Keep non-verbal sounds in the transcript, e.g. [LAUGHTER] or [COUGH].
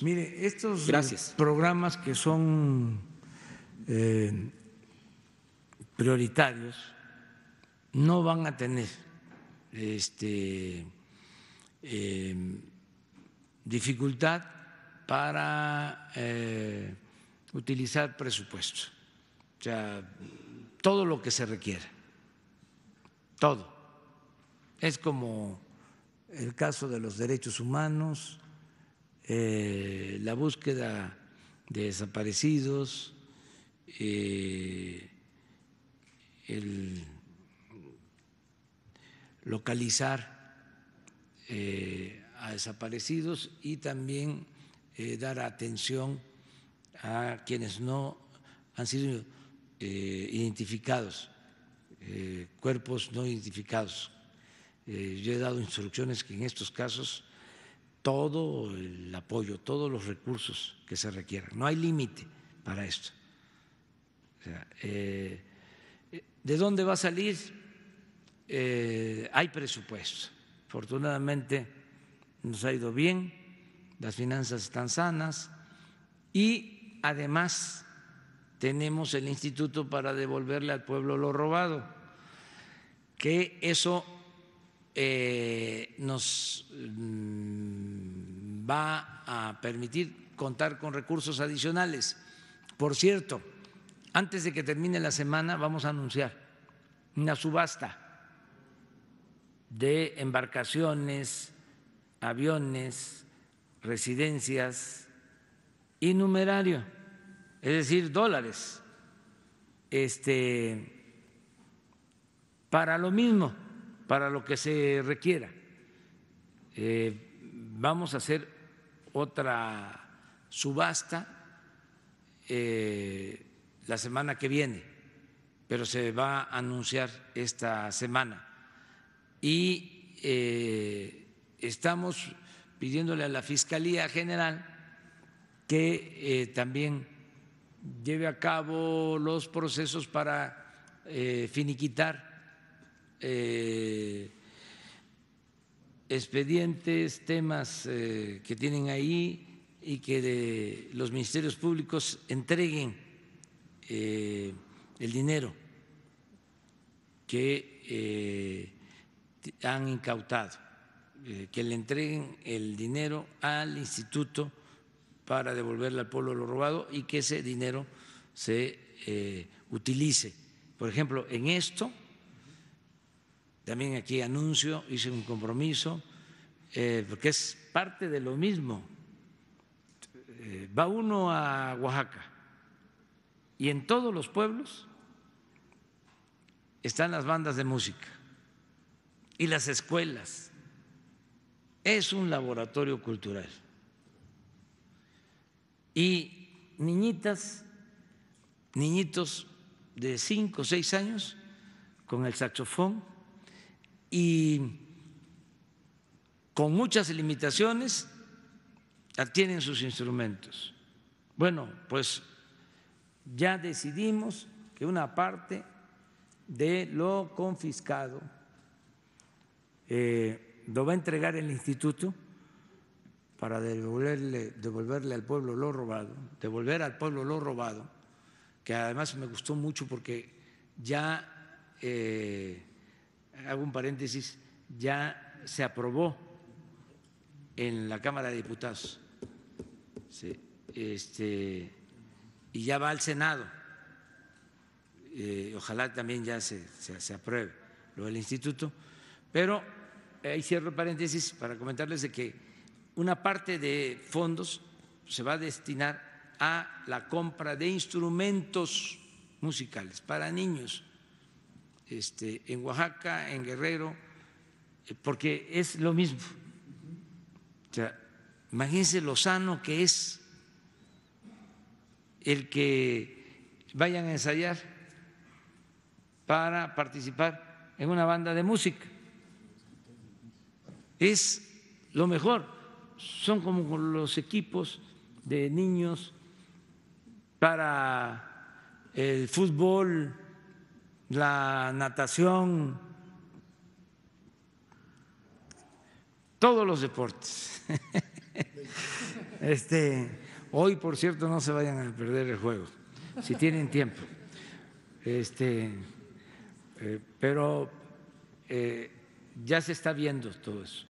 Mire, estos eh, programas que son eh, prioritarios no van a tener este, eh, dificultad para utilizar presupuestos, O sea, todo lo que se requiera, todo. Es como el caso de los derechos humanos, eh, la búsqueda de desaparecidos, eh, el localizar eh, a desaparecidos y también dar atención a quienes no han sido identificados, cuerpos no identificados. yo he dado instrucciones que en estos casos todo el apoyo, todos los recursos que se requieran. No hay límite para esto. Eh, ¿De dónde va a salir? Eh, hay presupuesto. Afortunadamente nos ha ido bien, las finanzas están sanas y además tenemos el instituto para devolverle al pueblo lo robado, que eso eh, nos mm, va a permitir contar con recursos adicionales. Por cierto, antes de que termine la semana vamos a anunciar una subasta de embarcaciones, aviones, residencias y numerario, es decir, dólares, este, para lo mismo, para lo que se requiera. Eh, vamos a hacer otra subasta eh, la semana que viene, pero se va a anunciar esta semana. Y eh, estamos pidiéndole a la Fiscalía General que eh, también lleve a cabo los procesos para finiquitar expedientes, temas eh, que tienen ahí y que los ministerios públicos entreguen eh, el dinero que eh, han incautado, que le entreguen el dinero al instituto para devolverle al pueblo lo robado y que ese dinero se utilice. Por ejemplo, en esto también aquí anuncio, hice un compromiso, eh, porque es parte de lo mismo. Eh, va uno a Oaxaca y en todos los pueblos están las bandas de música y las escuelas. Es un laboratorio cultural. Y niñitas, niñitos de cinco, o 6 años con el saxofón y con muchas limitaciones tienen sus instrumentos. Bueno, pues ya decidimos que una parte de lo confiscado eh, lo va a entregar el instituto para devolverle, devolverle al pueblo lo robado, devolver al pueblo lo robado, que además me gustó mucho porque ya eh, hago un paréntesis, ya se aprobó en la Cámara de Diputados este, y ya va al Senado. Eh, ojalá también ya se, apruebe lo del instituto. Pero ahí cierro paréntesis para comentarles de que una parte de fondos se va a destinar a la compra de instrumentos musicales para niños este, en Oaxaca, en Guerrero, eh, porque es lo mismo. O sea, imagínense lo sano que es el que vayan a ensayar para participar en una banda de música. Es lo mejor. Son como los equipos de niños para el fútbol, la natación, todos los deportes. [LAUGHS] Este, hoy, por cierto, no se vayan a perder el juego, si tienen tiempo. Este, eh, pero eh, ya se está viendo todo eso.